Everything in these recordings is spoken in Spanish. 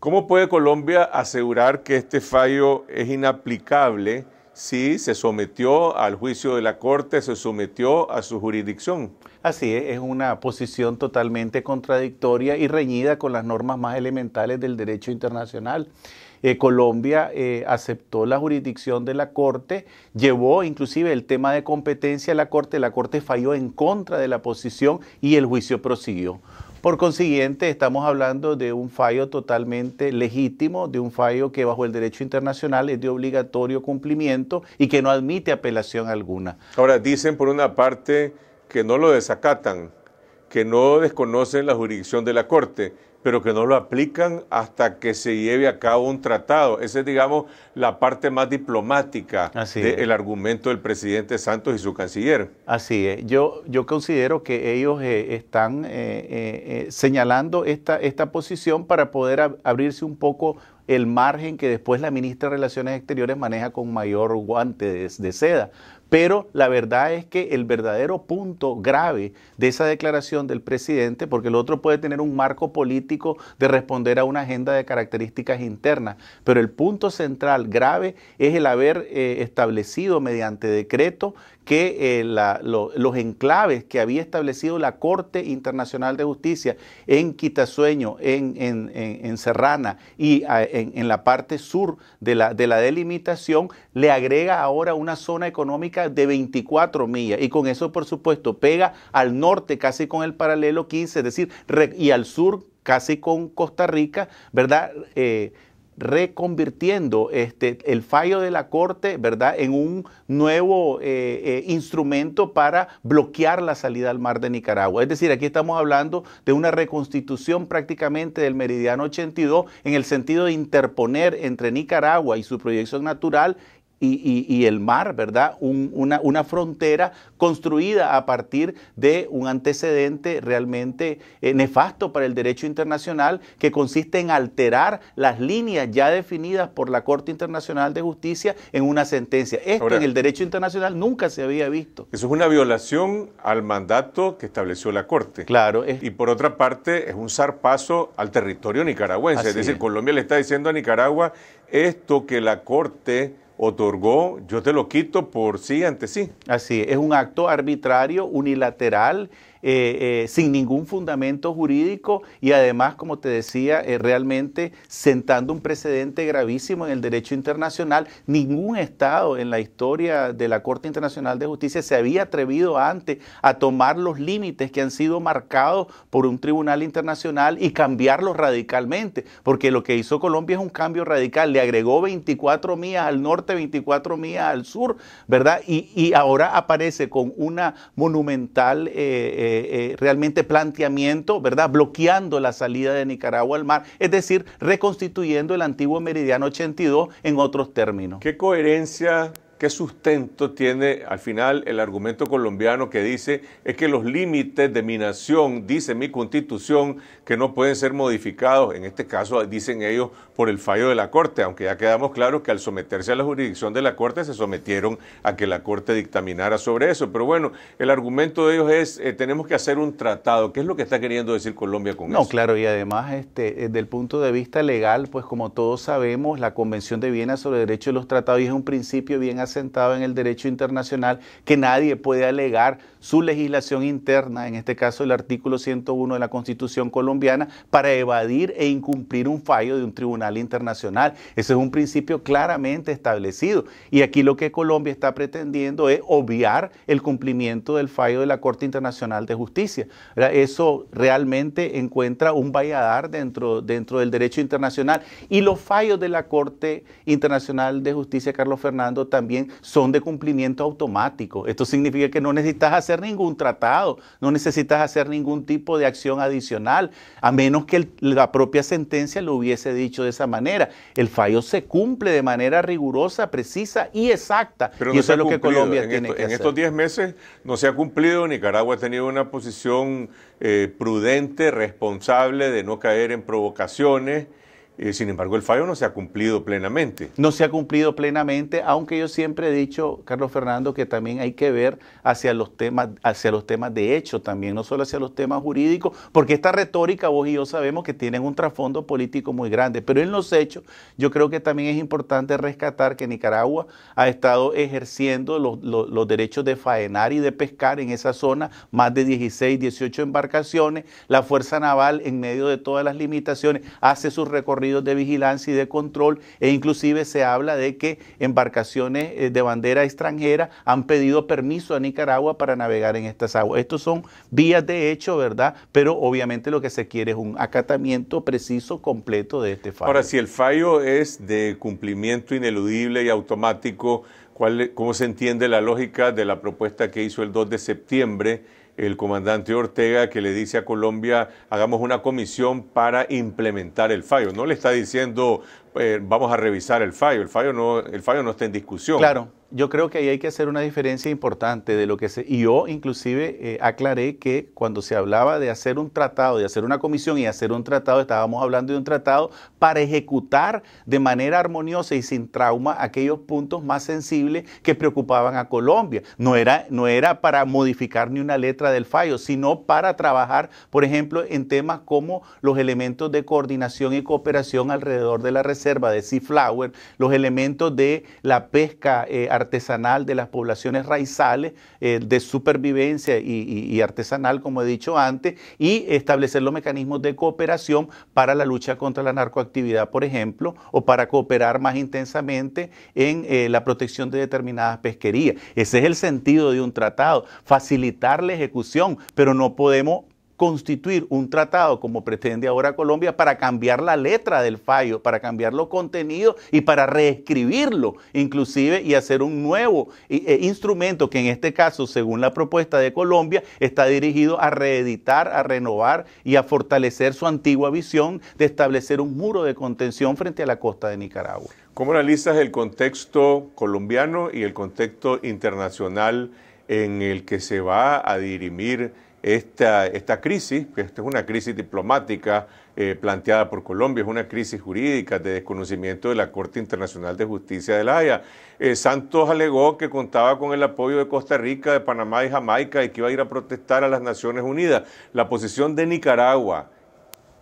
¿Cómo puede Colombia asegurar que este fallo es inaplicable si se sometió al juicio de la Corte, se sometió a su jurisdicción? Así es, es una posición totalmente contradictoria y reñida con las normas más elementales del derecho internacional. Eh, Colombia eh, aceptó la jurisdicción de la Corte, llevó inclusive el tema de competencia a la Corte, la Corte falló en contra de la posición y el juicio prosiguió. Por consiguiente, estamos hablando de un fallo totalmente legítimo, de un fallo que bajo el derecho internacional es de obligatorio cumplimiento y que no admite apelación alguna. Ahora, dicen por una parte que no lo desacatan, que no desconocen la jurisdicción de la Corte pero que no lo aplican hasta que se lleve a cabo un tratado. Esa es, digamos, la parte más diplomática del argumento del presidente Santos y su canciller. Así es. Yo, yo considero que ellos eh, están eh, eh, señalando esta, esta posición para poder abrirse un poco el margen que después la ministra de Relaciones Exteriores maneja con mayor guante de, seda. Pero la verdad es que el verdadero punto grave de esa declaración del presidente, porque el otro puede tener un marco político de responder a una agenda de características internas, pero el punto central grave es el haber eh, establecido mediante decreto que eh, los enclaves que había establecido la Corte Internacional de Justicia en Quitasueño, en, Serrana y en, la parte sur de la, de la delimitación, le agrega ahora una zona económica de 24 millas y con eso, por supuesto, pega al norte casi con el paralelo 15, es decir, y al sur casi con Costa Rica, ¿verdad? Eh, reconvirtiendo este, el fallo de la Corte, ¿verdad?, en un nuevo eh, eh, instrumento para bloquear la salida al mar de Nicaragua. Es decir, aquí estamos hablando de una reconstitución prácticamente del meridiano 82 en el sentido de interponer entre Nicaragua y su proyección natural y, el mar, ¿verdad? una, frontera construida a partir de un antecedente realmente eh, nefasto para el derecho internacional que consiste en alterar las líneas ya definidas por la Corte Internacional de Justicia en una sentencia. Esto en el derecho internacional nunca se había visto. Eso es una violación al mandato que estableció la Corte. Claro. y por otra parte, es un zarpazo al territorio nicaragüense. Es decir, Colombia le está diciendo a Nicaragua esto que la Corte otorgó, yo te lo quito por sí ante sí. Así, es un acto arbitrario, unilateral eh, eh, sin ningún fundamento jurídico y además, como te decía, eh, realmente sentando un precedente gravísimo en el derecho internacional. Ningún Estado en la historia de la Corte Internacional de Justicia se había atrevido antes a tomar los límites que han sido marcados por un tribunal internacional y cambiarlos radicalmente, porque lo que hizo Colombia es un cambio radical, le agregó 24 millas al norte, 24 millas al sur, ¿verdad? Y, ahora aparece con una monumental... Eh, eh, realmente planteamiento, ¿verdad? Bloqueando la salida de Nicaragua al mar, es decir, reconstituyendo el antiguo meridiano 82 en otros términos. ¿Qué coherencia ¿Qué sustento tiene al final el argumento colombiano que dice es que los límites de mi nación, dice mi constitución, que no pueden ser modificados, en este caso dicen ellos, por el fallo de la Corte, aunque ya quedamos claros que al someterse a la jurisdicción de la Corte se sometieron a que la Corte dictaminara sobre eso. Pero bueno, el argumento de ellos es eh, tenemos que hacer un tratado. ¿Qué es lo que está queriendo decir Colombia con eso? No, claro, y además este, eh, desde el punto de vista legal, pues como todos sabemos, la Convención de Viena sobre el Derecho de los Tratados es un principio bien aceptado sentado en el derecho internacional, que nadie puede alegar su legislación interna, en este caso el artículo 101 de la Constitución colombiana, para evadir e incumplir un fallo de un tribunal internacional. Ese es un principio claramente establecido. Y aquí lo que Colombia está pretendiendo es obviar el cumplimiento del fallo de la Corte Internacional de Justicia. Eso realmente encuentra un valladar dentro, dentro del derecho internacional. Y los fallos de la Corte Internacional de Justicia, Carlos Fernando, también son de cumplimiento automático. Esto significa que no necesitas hacer ningún tratado, no necesitas hacer ningún tipo de acción adicional, a menos que la propia sentencia lo hubiese dicho de esa manera. El fallo se cumple de manera rigurosa, precisa y exacta. Pero y eso es lo que Colombia en tiene que hacer. En estos 10 meses no se ha cumplido, Nicaragua ha tenido una posición eh, prudente, responsable de no caer en provocaciones sin embargo, el fallo no se ha cumplido plenamente. No se ha cumplido plenamente, aunque yo siempre he dicho, Carlos Fernando, que también hay que ver hacia los temas, hacia los temas de hecho también, no solo hacia los temas jurídicos, porque esta retórica vos y yo sabemos que tienen un trasfondo político muy grande. Pero en los hechos, yo creo que también es importante rescatar que Nicaragua ha estado ejerciendo los, derechos de faenar y de pescar en esa zona, más de 16, 18 embarcaciones. La Fuerza Naval, en medio de todas las limitaciones, hace su recorrido de vigilancia y de control e inclusive se habla de que embarcaciones eh, de bandera extranjera han pedido permiso a Nicaragua para navegar en estas aguas. Estos son vías de hecho, ¿verdad? Pero obviamente lo que se quiere es un acatamiento preciso, completo de este fallo. Ahora, si el fallo es de cumplimiento ineludible y automático, ¿cuál, ¿cómo se entiende la lógica de la propuesta que hizo el 2 de septiembre? el comandante Ortega que le dice a Colombia, hagamos una comisión para implementar el fallo. No le está diciendo, eh, vamos a revisar el fallo. El fallo, no, el fallo no está en discusión. Claro, yo creo que ahí hay que hacer una diferencia importante de lo que se... Y yo inclusive eh, aclaré que cuando se hablaba de hacer un tratado, de hacer una comisión y hacer un tratado, estábamos hablando de un tratado para ejecutar de manera armoniosa y sin trauma aquellos puntos más sensibles que preocupaban a Colombia. No era, no era para modificar ni una letra del fallo, sino para trabajar, por ejemplo, en temas como los elementos de coordinación y cooperación alrededor de la resistencia reserva de flower los elementos de la pesca eh, artesanal de las poblaciones raizales, eh, de supervivencia y, artesanal, como he dicho antes, y establecer los mecanismos de cooperación para la lucha contra la narcoactividad, por ejemplo, o para cooperar más intensamente en eh, la protección de determinadas pesquerías. Ese es el sentido de un tratado, facilitar la ejecución, pero no podemos constituir un tratado como pretende ahora Colombia para cambiar la letra del fallo, para cambiar los contenidos y para reescribirlo inclusive y hacer un nuevo eh, eh, instrumento que en este caso, según la propuesta de Colombia, está dirigido a reeditar, a renovar y a fortalecer su antigua visión de establecer un muro de contención frente a la costa de Nicaragua. ¿Cómo analizas el contexto colombiano y el contexto internacional en el que se va a dirimir? esta, crisis, que es una crisis diplomática eh, planteada por Colombia, es una crisis jurídica de desconocimiento de la Corte Internacional de Justicia de la Haya. Eh, Santos alegó que contaba con el apoyo de Costa Rica, de Panamá y Jamaica y que iba a ir a protestar a las Naciones Unidas. La posición de Nicaragua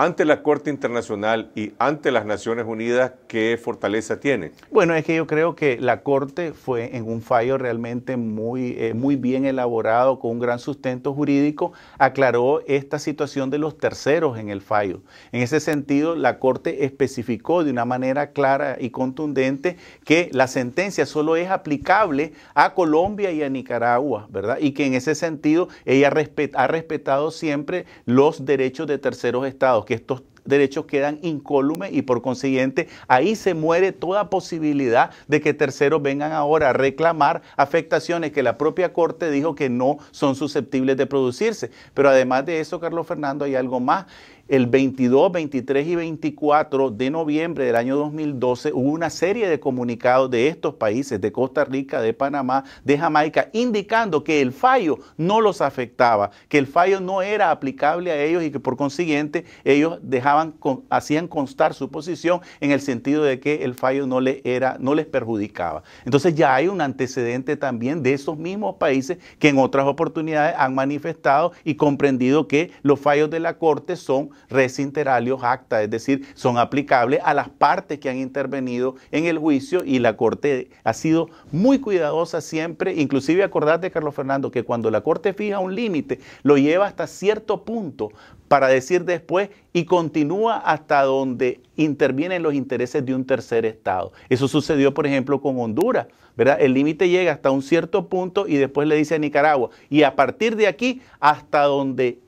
ante la Corte Internacional y ante las Naciones Unidas, ¿qué fortaleza tiene? Bueno, es que yo creo que la Corte fue en un fallo realmente muy, eh, muy bien elaborado, con un gran sustento jurídico, aclaró esta situación de los terceros en el fallo. En ese sentido, la Corte especificó de una manera clara y contundente que la sentencia solo es aplicable a Colombia y a Nicaragua, ¿verdad? Y que en ese sentido ella ha respetado siempre los derechos de terceros estados que estos derechos quedan incólumes y por consiguiente ahí se muere toda posibilidad de que terceros vengan ahora a reclamar afectaciones que la propia Corte dijo que no son susceptibles de producirse. Pero además de eso, Carlos Fernando, hay algo más el 22, 23 y 24 de noviembre del año 2012 hubo una serie de comunicados de estos países, de Costa Rica, de Panamá, de Jamaica, indicando que el fallo no los afectaba, que el fallo no era aplicable a ellos y que por consiguiente ellos dejaban, hacían constar su posición en el sentido de que el fallo no, les era, no les perjudicaba. Entonces ya hay un antecedente también de esos mismos países que en otras oportunidades han manifestado y comprendido que los fallos de la Corte son res alios acta, es decir, son aplicables a las partes que han intervenido en el juicio y la Corte ha sido muy cuidadosa siempre, inclusive acordate, Carlos Fernando, que cuando la Corte fija un límite, lo lleva hasta cierto punto para decir después y continúa hasta donde intervienen los intereses de un tercer Estado. Eso sucedió, por ejemplo, con Honduras, ¿verdad? El límite llega hasta un cierto punto y después le dice a Nicaragua, y a partir de aquí, hasta donde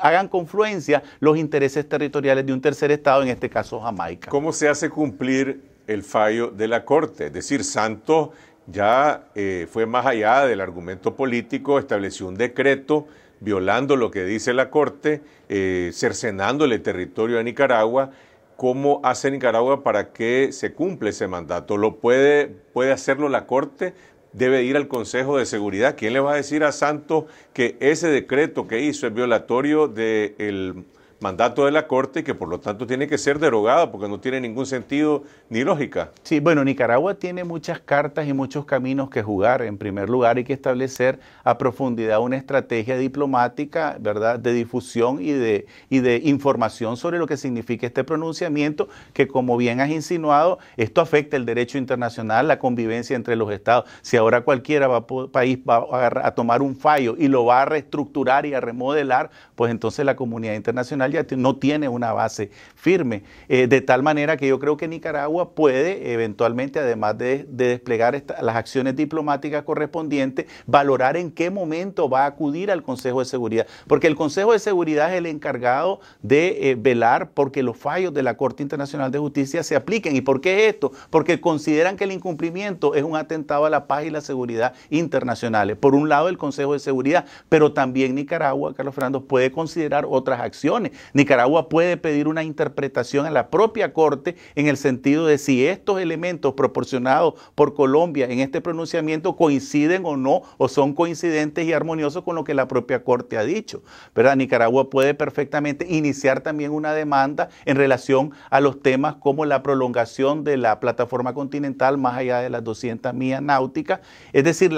hagan confluencia los intereses territoriales de un tercer Estado, en este caso Jamaica. ¿Cómo se hace cumplir el fallo de la Corte? Es decir, Santos ya eh, fue más allá del argumento político, estableció un decreto violando lo que dice la Corte, eh, cercenándole el territorio a Nicaragua. ¿Cómo hace Nicaragua para que se cumpla ese mandato? ¿Lo puede, puede hacerlo la Corte? debe ir al Consejo de Seguridad. ¿Quién le va a decir a Santos que ese decreto que hizo es violatorio del mandato de la Corte que por lo tanto tiene que ser derogada porque no tiene ningún sentido ni lógica. Sí, bueno, Nicaragua tiene muchas cartas y muchos caminos que jugar. En primer lugar, hay que establecer a profundidad una estrategia diplomática, ¿verdad?, de difusión y de, y de información sobre lo que significa este pronunciamiento, que como bien has insinuado, esto afecta el derecho internacional, la convivencia entre los estados. Si ahora cualquiera va, país va a tomar un fallo y lo va a reestructurar y a remodelar, pues entonces la comunidad internacional ya no tiene una base firme. Eh, de tal manera que yo creo que Nicaragua puede eventualmente, además de, desplegar las acciones diplomáticas correspondientes, valorar en qué momento va a acudir al Consejo de Seguridad. Porque el Consejo de Seguridad es el encargado de eh, velar porque los fallos de la Corte Internacional de Justicia se apliquen. ¿Y por qué esto? Porque consideran que el incumplimiento es un atentado a la paz y la seguridad internacionales. Por un lado, el Consejo de Seguridad, pero también Nicaragua, Carlos Fernando, puede considerar otras acciones Nicaragua puede pedir una interpretación a la propia Corte en el sentido de si estos elementos proporcionados por Colombia en este pronunciamiento coinciden o no, o son coincidentes y armoniosos con lo que la propia Corte ha dicho. ¿verdad? Nicaragua puede perfectamente iniciar también una demanda en relación a los temas como la prolongación de la plataforma continental más allá de las 200 millas náuticas. Es decir,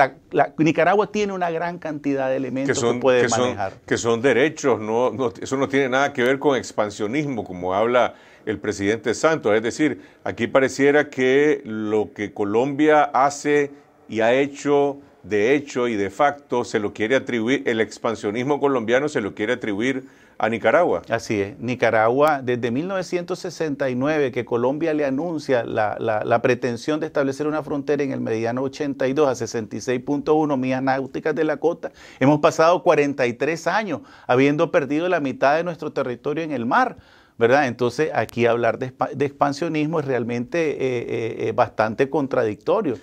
Nicaragua tiene una gran cantidad de elementos que, son, puede manejar. que son derechos, no, eso no tiene nada que ver con expansionismo, como habla el presidente Santos. Es decir, aquí pareciera que lo que Colombia hace y ha hecho de hecho y de facto se lo quiere atribuir, el expansionismo colombiano se lo quiere atribuir a Nicaragua. Así es, Nicaragua, desde 1969 que Colombia le anuncia la, pretensión de establecer una frontera en el mediano 82 a 66.1 millas náuticas de la costa, hemos pasado 43 años habiendo perdido la mitad de nuestro territorio en el mar. ¿verdad? Entonces aquí hablar de, expansionismo es realmente eh, eh, eh, bastante contradictorio.